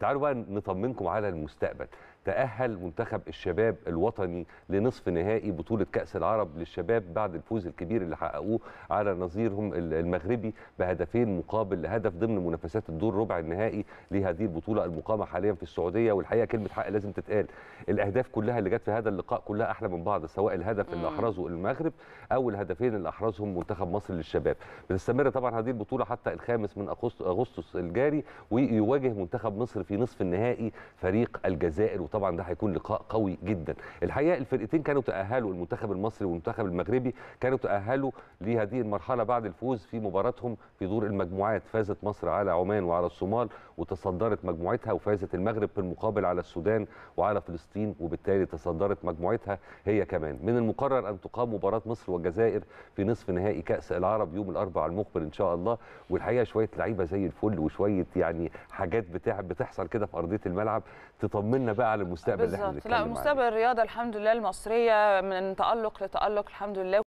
تعالوا بقى نطمنكم على المستقبل تأهل منتخب الشباب الوطني لنصف نهائي بطولة كأس العرب للشباب بعد الفوز الكبير اللي حققوه على نظيرهم المغربي بهدفين مقابل هدف ضمن منافسات الدور ربع النهائي لهذه البطولة المقامة حاليا في السعودية والحقيقة كلمة حق لازم تتقال الأهداف كلها اللي جت في هذا اللقاء كلها أحلى من بعض سواء الهدف اللي أحرزه المغرب أو الهدفين اللي أحرزهم منتخب مصر للشباب بتستمر طبعا هذه البطولة حتى الخامس من أغسطس الجاري ويواجه منتخب مصر في نصف النهائي فريق الجزائر وطبعا ده هيكون لقاء قوي جدا الحقيقه الفرقتين كانوا تاهلوا المنتخب المصري والمنتخب المغربي كانوا تاهلوا لهذه المرحله بعد الفوز في مباراتهم في دور المجموعات فازت مصر على عمان وعلى الصومال وتصدرت مجموعتها وفازت المغرب في المقابل على السودان وعلى فلسطين وبالتالي تصدرت مجموعتها هي كمان من المقرر ان تقام مباراه مصر والجزائر في نصف نهائي كاس العرب يوم الاربعاء المقبل ان شاء الله والحقيقه شويه لعيبه زي الفل وشويه يعني حاجات بتاع بتحصل بيحصل كده في ارضيه الملعب تطمنا بقى على المستقبل بالزبط. اللي احنا لا مستقبل الرياضه الحمد لله المصريه من تالق لتالق الحمد لله